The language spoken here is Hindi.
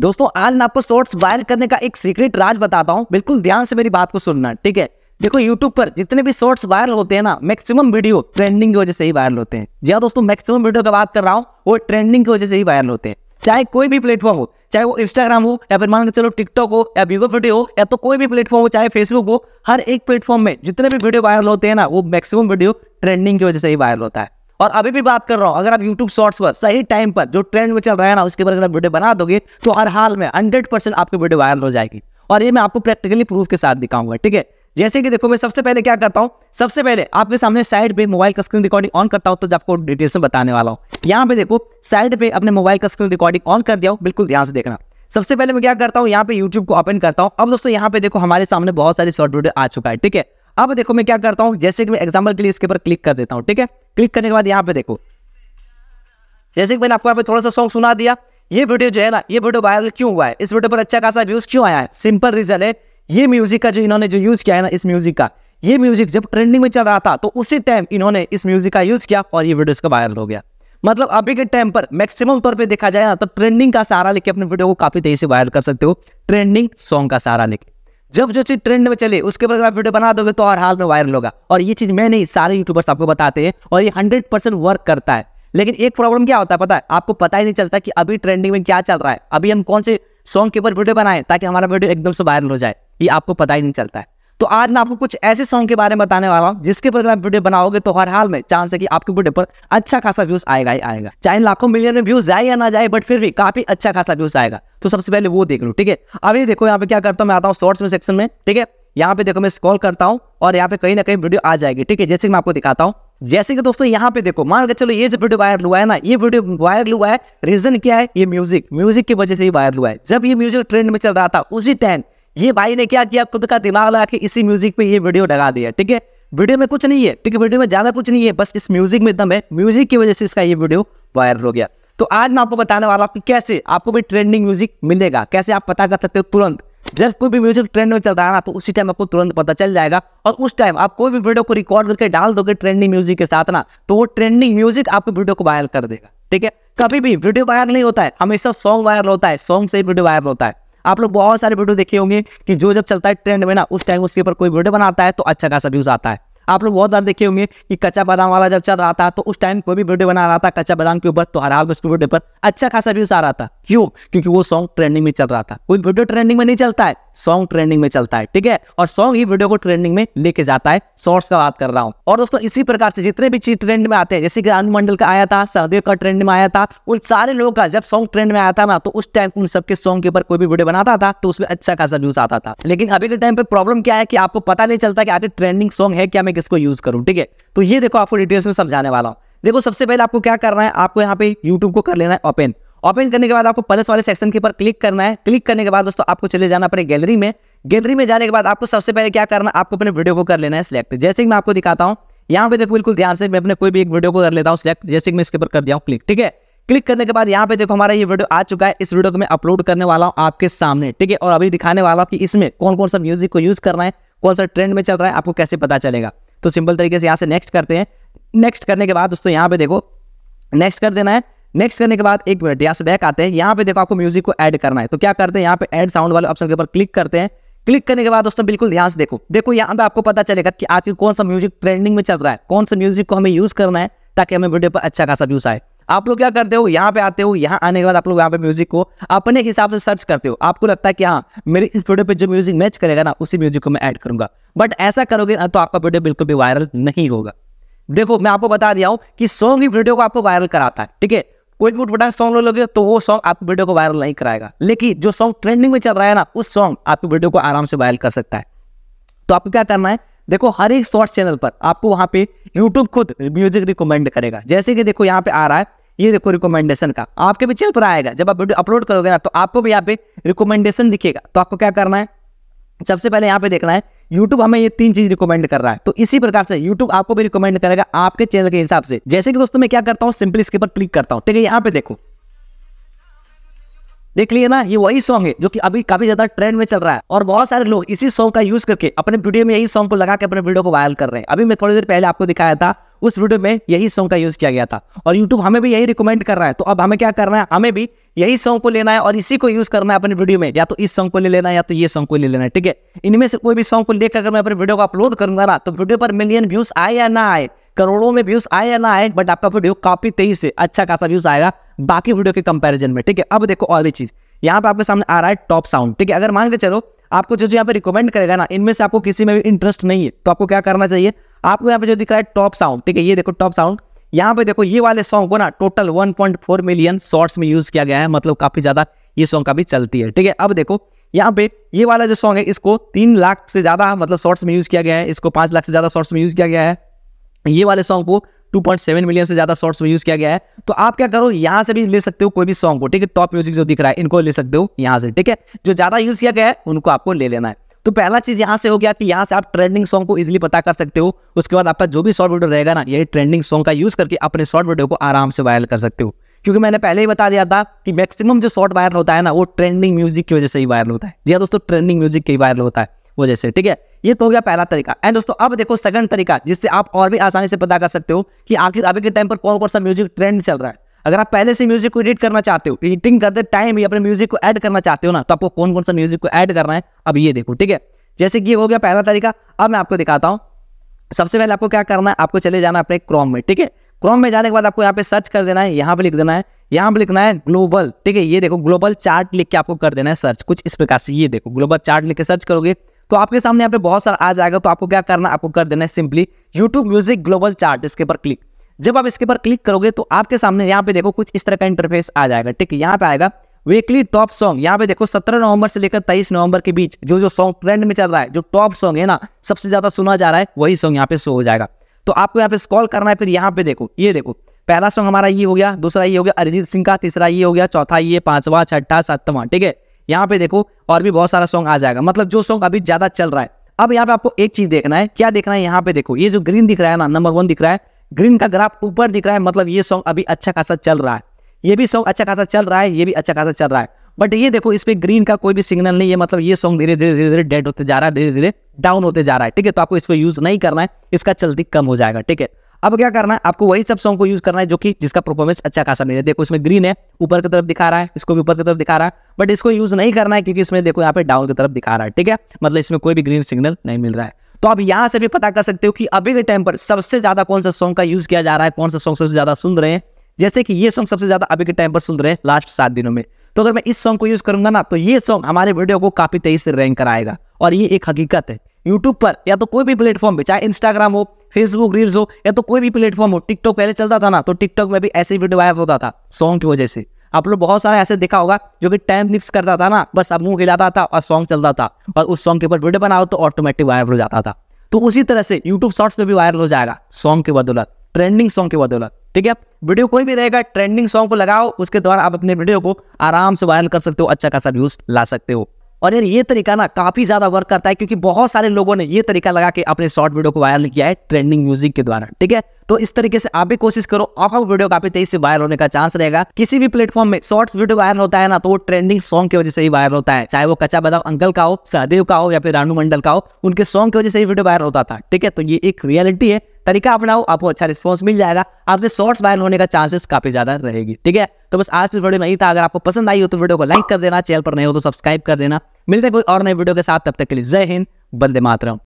दोस्तों आज मैं आपको शॉर्ट्स वायरल करने का एक सीक्रेट राज बताता हूँ बिल्कुल ध्यान से मेरी बात को सुनना ठीक है देखो YouTube पर जितने भी शॉर्ट्स वायरल होते हैं ना मैक्सिमम वीडियो ट्रेंडिंग की वजह से ही वायरल होते हैं जी हाँ दोस्तों मैक्सिमम वीडियो का बात कर रहा हूँ वो ट्रेंडिंग की वजह से ही वायरल होते हैं चाहे कोई भी प्लेटफॉर्म हो चाहे वो इंस्टाग्राम हो या फिर मान के चलो टिकटॉक हो या वीवो वीडियो हो या तो कोई भी प्लेटफॉर्म हो चाहे फेसबुक हो हर एक प्लेटफॉर्म में जितने भी वीडियो वायरल होते हैं ना वो मैक्सिमम वीडियो ट्रेंडिंग की वजह से ही वायरल होता है और अभी भी बात कर रहा हूँ अगर आप यूट्यूब शॉर्ट्स पर सही टाइम पर जो ट्रेंड में चल रहा है ना उसके ऊपर आप वीडियो बना दोगे तो हर हाल में हंड्रेड परसेंट आपकी वीडियो वायरल हो जाएगी और ये मैं आपको प्रैक्टिकली प्रूफ के साथ दिखाऊंगा ठीक है जैसे कि देखो मैं सबसे पहले क्या करता हूँ सबसे पहले आपके सामने साइड पे मोबाइल का स्क्रीन रिकॉर्डिंग ऑन करता हूँ तो आपको डिटेल्स में बताने वाला हूँ यहाँ पे देखो साइड पे अपने मोबाइल का स्क्रीन रिकॉर्डिंग ऑन कर दिया बिल्कुल ध्यान से देखना सबसे पहले मैं क्या करता हूँ यहाँ पे YouTube को ओपन करता हूँ अब दोस्तों यहाँ पे देखो हमारे सामने बहुत सारे शॉर्ट वीडियो आ चुका है ठीक है अब देखो मैं क्या करता हूं जैसे कि मैं एग्जाम्पल के लिए इसके ऊपर क्लिक कर देता हूं ठीक है क्लिक करने के बाद यहाँ पे देखो जैसे कि मैंने आपको यहाँ पे थोड़ा सा सॉन्ग सुना दिया ये वीडियो जो है ना ये वीडियो वायरल क्यों हुआ है इस वीडियो पर अच्छा खासा व्यूज क्यों आया है सिंपल रीजन है ये म्यूजिक का जो इन्होंने जो यूज किया है ना इस म्यूजिक का ये म्यूजिक जब ट्रेंडिंग में चल रहा था तो उसी टाइम इन्होंने इस म्यूजिक का यूज किया और ये वीडियो इसका वायरल हो गया मतलब अभी के टाइम पर मैक्सिमम तौर पे देखा जाए ना तो ट्रेंडिंग का सहारा लेके अपने वीडियो को काफी तेजी से वायरल कर सकते हो ट्रेंडिंग सॉन्ग का सहारा लेके जब जो चीज ट्रेंड में चले उसके ऊपर वीडियो बना दोगे तो हर हाल में वायरल होगा और ये चीज मैं नहीं सारे यूट्यूबर्स आपको बताते हैं और ये हंड्रेड परसेंट वर्क करता है लेकिन एक प्रॉब्लम क्या होता है पता है आपको पता ही नहीं चलता कि अभी ट्रेंडिंग में क्या चल रहा है अभी हम कौन से सॉन्ग के ऊपर वीडियो बनाए ताकि हमारा वीडियो एकदम से वायरल हो जाए ये आपको पता ही नहीं चलता है तो आज मैं आपको कुछ ऐसे सॉन्ग के बारे में बताने वाला हूँ जिसके पर आप वीडियो बनाओगे तो हर हाल में चांस है कि आपके वीडियो पर अच्छा खासा व्यूज आएगा ही आएगा चाहे लाखों मिलियन में व्यूज जाए या ना जाए बट फिर भी काफी अच्छा खासा व्यूज आएगा तो सबसे पहले वो देख लो ठीक है अभी देखो यहाँ पे क्या करता हूँ मैं आता हूँ शॉर्ट्स में सेक्शन में ठीक है यहाँ पे देखो मैं स्कॉल करता हूँ और यहाँ पे कहीं ना कहीं वीडियो आ जाएगी ठीक है जैसे मैं आपको दिखाता हूँ जैसे कि दोस्तों यहाँ पे देखो मान के चलो ये जो वीडियो वायरल हुआ है ना ये वीडियो वायरल हुआ है रीजन क्या है ये म्यूजिक म्यूजिक की वजह से ही वायरल हुआ है जब ये म्यूजिक ट्रेंड में चल रहा था उसी टाइम ये भाई ने क्या किया खुद का दिमाग लगा के इसी म्यूजिक पे ये वीडियो लगा दिया ठीक है वीडियो में कुछ नहीं है ठीक है वीडियो में ज्यादा कुछ नहीं है बस इस म्यूजिक में दम है म्यूजिक की वजह से इसका ये वीडियो वायरल हो गया तो आज मैं आपको बताने वाला हूँ कैसे आपको भी ट्रेंडिंग म्यूजिक मिलेगा कैसे आप पता कर सकते हो तुरंत जब कोई भी म्यूजिक ट्रेंड में चल रहा है ना तो उसी टाइम आपको तुरंत पता चल जाएगा और उस टाइम आप कोई भी वीडियो को रिकॉर्ड करके डाल दोगे ट्रेंडिंग म्यूजिक के साथ ना तो वो ट्रेंडिंग म्यूजिक आपके वीडियो को वायरल कर देगा ठीक है कभी भी वीडियो वायरल नहीं होता है हमेशा सॉन्ग वायरल होता है सॉन्ग से ही वीडियो वायरल होता है आप लोग बहुत सारे वीडियो देखे होंगे कि जो जब चलता है ट्रेंड में ना उस टाइम उसके ऊपर कोई वीडियो बनाता है तो अच्छा खासा व्यूज आता है आप लोग बहुत बार देखे होंगे कि कच्चा बादाम वाला जब चल रहा था तो उस टाइम कोई भी वीडियो बना रहा था कच्चा बादाम के ऊपर तो हर हाल उसके वीडियो पर अच्छा खासा व्यूज आ रहा था क्यों क्योंकि वो सॉन्ग ट्रेंडिंग में चल रहा था कोई वीडियो ट्रेंडिंग में नहीं चलता है सॉन्ग ट्रेंडिंग में चलता है ठीक है और सॉन्ग ही वीडियो को ट्रेंडिंग में लेके जाता है शॉर्ट्स का बात कर रहा हूँ और दोस्तों इसी प्रकार से जितने भी चीज ट्रेंड में आते हैं जैसे कि रानू मंडल का आया था सहदेव का ट्रेंड में आया था उन सारे लोगों का जब सॉन्ग ट्रेंड में आया था ना तो उस टाइम उन सबके सॉन्ग के ऊपर कोई भी वीडियो बनाता था तो उसमें अच्छा खासा व्यूज आता था लेकिन अभी के टाइम पर प्रॉब्लम क्या है कि आपको पता नहीं चलता कि आपके ट्रेंडिंग सॉन्ग है क्या मैं इसको यूज करूँ ठीक है तो ये देखो आपको डिटेल्स में समझाने वाला हूँ देखो सबसे पहले आपको क्या करना है आपको यहाँ पे यूट्यूब को कर लेना है ओपन ओपन करने के बाद आपको प्लस वाले सेक्शन के ऊपर क्लिक करना है क्लिक करने के बाद दोस्तों आपको चले जाना अपने गैलरी में गैलरी में जाने के बाद आपको सबसे पहले क्या करना है आपको अपने वीडियो को कर लेना है सिलेक्ट जैसे कि मैं आपको दिखाता हूँ यहाँ पे देखो बिल्कुल ध्यान से मैं अपने कोई भी एक वीडियो को कर लेता हूँ सिलेक्ट जैसे कि मैं इसके ऊपर कर दिया हूँ क्लिक ठीक है क्लिक करने के बाद यहाँ पे देखो हमारा ये वीडियो आ चुका है इस वीडियो को मैं अपलोड करने वाला हूँ आपके सामने ठीक है और अभी दिखाने वाला हूँ कि इसमें कौन कौन सा म्यूजिक को यूज करना है कौन सा ट्रेंड में चल रहा है आपको कैसे पता चलेगा तो सिंपल तरीके से यहाँ से नेक्स्ट करते हैं नेक्स्ट करने के बाद दोस्तों यहाँ पे देखो नेक्स्ट कर देना है नेक्स्ट करने के बाद एक मिनट यहाँ से बैक आते हैं यहाँ पे देखो आपको म्यूजिक को ऐड करना है तो क्या करते हैं यहाँ पे ऐड साउंड वाले ऑप्शन के ऊपर क्लिक करते हैं क्लिक करने के बाद दोस्तों बिल्कुल ध्यान से देखो देखो यहाँ पे आपको पता चलेगा कि आखिर कौन सा म्यूजिक ट्रेंडिंग में चल रहा है कौन सा म्यूजिक को हमें यूज करना है ताकि हमें वीडियो पर अच्छा खासा व्यूज आए आप लोग क्या करते हो यहाँ पे आते हो यहाँ आने के बाद आप लोग यहाँ पे म्यूजिक को अपने हिसाब से सर्च करते हो आपको लगता है कि हाँ मेरे इस वीडियो पे जो म्यूजिक मैच करेगा ना उसी म्यूजिक को मैं ऐड करूंगा बट ऐसा करोगे ना तो आपका वीडियो बिल्कुल भी वायरल नहीं होगा देखो मैं आपको बता दिया हूँ कि सॉन्ग ही वीडियो को आपको वायरल कराता है ठीक है कोई भी बड़ा सॉन्ग ले लोगे तो वो सॉन्ग आपकी वीडियो को वायरल नहीं कराएगा लेकिन जो सॉन्ग ट्रेंडिंग में चल रहा है ना उस सॉन्ग आपकी वीडियो को आराम से वायरल कर सकता है तो आपको क्या करना है देखो हर एक शॉर्ट्स चैनल पर आपको वहां पे यूट्यूब खुद म्यूजिक रिकमेंड करेगा जैसे कि देखो यहाँ पे आ रहा है ये देखो रिकमेंडेशन का आपके भी चैनल पर आएगा जब आप वीडियो अपलोड करोगे ना तो आपको भी यहाँ पे रिकमेंडेशन दिखेगा तो आपको क्या करना है सबसे पहले यहाँ पे देखना है YouTube हमें ये तीन चीज रिकमेंड कर रहा है तो इसी प्रकार से YouTube आपको भी रिकमेंड करेगा आपके चैनल के हिसाब से जैसे कि दोस्तों मैं क्या करता हूँ सिंपली इसके ऊपर क्लिक करता हूँ ठीक है यहाँ पे देखो देख लिए ना ये वही सॉन्ग है जो कि अभी काफी ज्यादा ट्रेंड में चल रहा है और बहुत सारे लोग इसी सॉन्ग का यूज करके अपने वीडियो में यही सॉन्ग को लगा के अपने वीडियो को वायरल कर रहे हैं अभी मैं थोड़ी देर पहले आपको दिखाया था उस वीडियो में यही सॉन्ग का यूज किया गया था और यूट्यूब हमें भी यही रिकमेंड कर रहा है तो अब हमें क्या करना है हमें भी यही सॉन्ग को लेना है और इसी को यूज करना है अपने वीडियो में या तो इस सॉन्ग को ले लेना है या तो ये सॉन्ग को ले लेना है ठीक है इनमें से कोई भी सॉन्ग को लेकर अगर मैं अपने वीडियो को अपलोड करूंगा ना तो वीडियो पर मिलियन व्यूज आए या ना आए करोड़ों में व्यूज आए या ना आए बट आपका वीडियो काफी तेजी से अच्छा खासा व्यूज आएगा बाकी वीडियो के कंपेरिजन में ठीक है अब देखो और भी चीज यहाँ पे आपके सामने आ रहा है टॉप साउंड ठीक है अगर मान के चलो आपको जो जो यहाँ पे रिकमेंड करेगा ना इनमें से आपको किसी में भी इंटरेस्ट नहीं है तो आपको क्या करना चाहिए आपको यहाँ पे जो दिख रहा है टॉप साउंड ठीक है ये देखो टॉप साउंड यहाँ पे देखो ये वाले सॉन्ग को ना टोटल 1.4 मिलियन शॉर्ट्स में यूज किया गया है मतलब काफी ज्यादा ये सॉन्ग का भी चलती है ठीक है अब देखो यहाँ पे ये वाला जो सॉन्ग है इसको तीन लाख से ज्यादा मतलब शॉर्ट्स में यूज किया गया है इसको पांच लाख से ज्यादा शॉर्ट्स में यूज किया गया है ये वाले सॉन्ग को 2.7 मिलियन से ज्यादा शॉर्ट्स में यूज किया गया है तो आप क्या करो यहाँ से भी ले सकते हो कोई भी सॉन्ग को ठीक है टॉप म्यूजिक जो दिख रहा है इनको ले सकते हो यहाँ से ठीक है जो ज्यादा यूज किया गया है उनको आपको ले लेना है तो पहला चीज यहाँ से हो गया कि यहाँ से आप ट्रेंडिंग सॉन्ग को इजिली पता कर सकते हो उसके बाद आपका जो भी शॉर्ट वीडियो रहेगा ना यही ट्रेंडिंग सॉन्ग का यूज करके अपने शॉर्ट वीडियो को आराम से वायरल कर सकते हो क्योंकि मैंने पहले ही बता दिया था कि मैक्सिमम जो शॉर्ट वायरल होता है ना वो ट्रेंडिंग म्यूजिक की वजह से ही वायरल होता है जी हाँ दोस्तों ट्रेंडिंग म्यूजिक के ही वायरल होता है वजह से ठीक है ये तो हो गया पहला तरीका एंड दोस्तों अब देखो सेकंड तरीका जिससे आप और भी आसानी से पता कर सकते हो कि आखिर अभी के टाइम पर कौन कौन सा म्यूजिक ट्रेंड चल रहा है अगर आप पहले से म्यूजिक को एडिट करना चाहते हो एडिटिंग करते टाइम ही अपने म्यूजिक को ऐड करना चाहते हो ना तो आपको कौन कौन सा म्यूजिक को ऐड करना है अब ये देखो ठीक है जैसे कि हो गया पहला तरीका अब मैं आपको दिखाता हूँ सबसे पहले आपको क्या करना है आपको चले जाना अपने क्रोम में ठीक है क्रोम में जाने के बाद आपको यहाँ पे सर्च कर देना है यहाँ पे लिख देना है यहाँ पे लिखना है ग्लोबल ठीक है ये देखो ग्लोबल चार्ट लिख के आपको कर देना है सर्च कुछ इस प्रकार से ये देखो ग्लोबल चार्ट लिख के सर्च करोगे तो आपके सामने यहाँ पे बहुत सारा आ जाएगा तो आपको क्या करना आपको कर देना है simply YouTube music global chart इसके ऊपर क्लिक जब आप इसके ऊपर क्लिक करोगे तो आपके सामने यहाँ पे देखो कुछ इस तरह का इंटरफेस आ जाएगा ठीक है यहाँ पे आएगा वीकली टॉप सॉन्ग यहाँ पे देखो 17 नवंबर से लेकर 23 नवंबर के बीच जो जो सॉन्ग ट्रेंड में चल रहा है जो टॉप सॉन्ग है ना सबसे ज्यादा सुना जा रहा है वही सॉन्ग यहाँ पे शो हो जाएगा तो आपको यहाँ पे स्कॉल करना है फिर यहाँ पे देखो ये देखो पहला सॉन्ग हमारा ये हो गया दूसरा ये हो गया अरिजीत सिंह का तीसरा ये हो गया चौथा ये पांचवा छठा सातवां ठीक है यहाँ पे देखो और भी बहुत सारा सॉन्ग आ जाएगा मतलब जो सॉन्ग अभी ज़्यादा चल रहा है अब यहाँ पे आपको एक चीज़ देखना है क्या देखना है यहाँ पे देखो ये जो ग्रीन दिख रहा है ना नंबर वन दिख रहा है ग्रीन का ग्राफ ऊपर दिख रहा है मतलब ये सॉन्ग अभी अच्छा खासा चल रहा है ये भी सॉन्ग अच्छा खासा चल रहा है ये भी अच्छा खासा चल रहा है बट ये देखो इस पर ग्रीन का कोई भी सिग्नल नहीं है मतलब ये सॉन्ग धीरे धीरे धीरे धीरे डेड होते जा रहा है धीरे धीरे डाउन होते जा रहा है ठीक है तो आपको इसको यूज नहीं करना है इसका चलती कम हो जाएगा ठीक है अब क्या करना है आपको वही सब सॉन्ग को यूज करना है जो कि जिसका परफॉर्मेंस अच्छा खासा मिले देखो इसमें ग्रीन है ऊपर की तरफ दिखा रहा है इसको भी ऊपर की तरफ दिखा रहा है बट इसको यूज नहीं करना है क्योंकि इसमें देखो यहाँ पे डाउन की तरफ दिखा रहा है ठीक है मतलब इसमें कोई भी ग्रीन सिग्नल नहीं मिल रहा है तो आप यहाँ से भी पता कर सकते हो कि अभी के टाइम पर सबसे ज्यादा कौन सा सॉन्ग का यूज किया जा रहा है कौन सा सॉन्ग सबसे ज्यादा सुन रहे हैं जैसे कि ये सॉन्ग सबसे ज्यादा अभी के टाइम पर सुन रहे हैं लास्ट सात दिनों में तो अगर मैं इस सॉन्ग को यूज करूंगा ना तो ये सॉन्ग हमारे वीडियो को काफी तेजी से रैंक कराएगा और ये एक हकीकत है यूट्यूब पर या तो कोई भी प्लेटफॉर्म पर चाहे इंस्टाग्राम हो फेसबुक रील्स हो या तो कोई भी प्लेटफॉर्म हो टिकटॉक पहले चलता था ना तो टिकटॉक में भी ऐसे वीडियो वायरल होता था सॉन्ग की वजह से आप लोग बहुत सारे ऐसे देखा होगा जो कि टाइम लिप्स करता था ना बस अब मुंह हिलाता था और सॉन्ग चलता था और उस सॉन्ग के ऊपर वीडियो बनाओ तो ऑटोमेटिक वायरल हो जाता था तो उसी तरह से यूट्यूब शॉर्ट्स में भी वायरल हो जाएगा सॉन्ग की बदौलत ट्रेंडिंग सॉन्ग की बदौलत ठीक है वीडियो कोई भी रहेगा ट्रेंडिंग सॉन्ग को लगाओ उसके द्वारा आप अपने वीडियो को आराम से वायरल कर सकते हो अच्छा खासा व्यूज ला सकते हो और यार ये तरीका ना काफी ज्यादा वर्क करता है क्योंकि बहुत सारे लोगों ने ये तरीका लगा के अपने शॉर्ट वीडियो को वायरल किया है ट्रेंडिंग म्यूजिक के द्वारा ठीक है तो इस तरीके से आप भी कोशिश करो आपका वीडियो काफी तेज से वायरल होने का चांस रहेगा किसी भी प्लेटफॉर्म में शॉर्ट्स वीडियो वायरल होता है ना तो वो ट्रेंडिंग सॉन्ग की वजह से ही वायरल होता है चाहे वो कच्चा बदाव अंकल का हो सहदेव का हो या फिर रानू मंडल का हो उनके सॉन्ग की वजह से ही वीडियो वायरल होता था ठीक है तो ये एक रियलिटी है तरीका अपनाओ आपको अच्छा रिस्पॉन्स मिल जाएगा आपके शॉर्ट्स वायरल होने का चांसेस काफी ज्यादा रहेगी ठीक है तो बस आज की वीडियो में ही था अगर आपको पसंद आई हो तो वीडियो को लाइक कर देना चैनल पर नहीं हो तो सब्सक्राइब कर देना मिलते कोई और नए वीडियो के साथ तब तक के लिए जय हिंद बंदे मातरम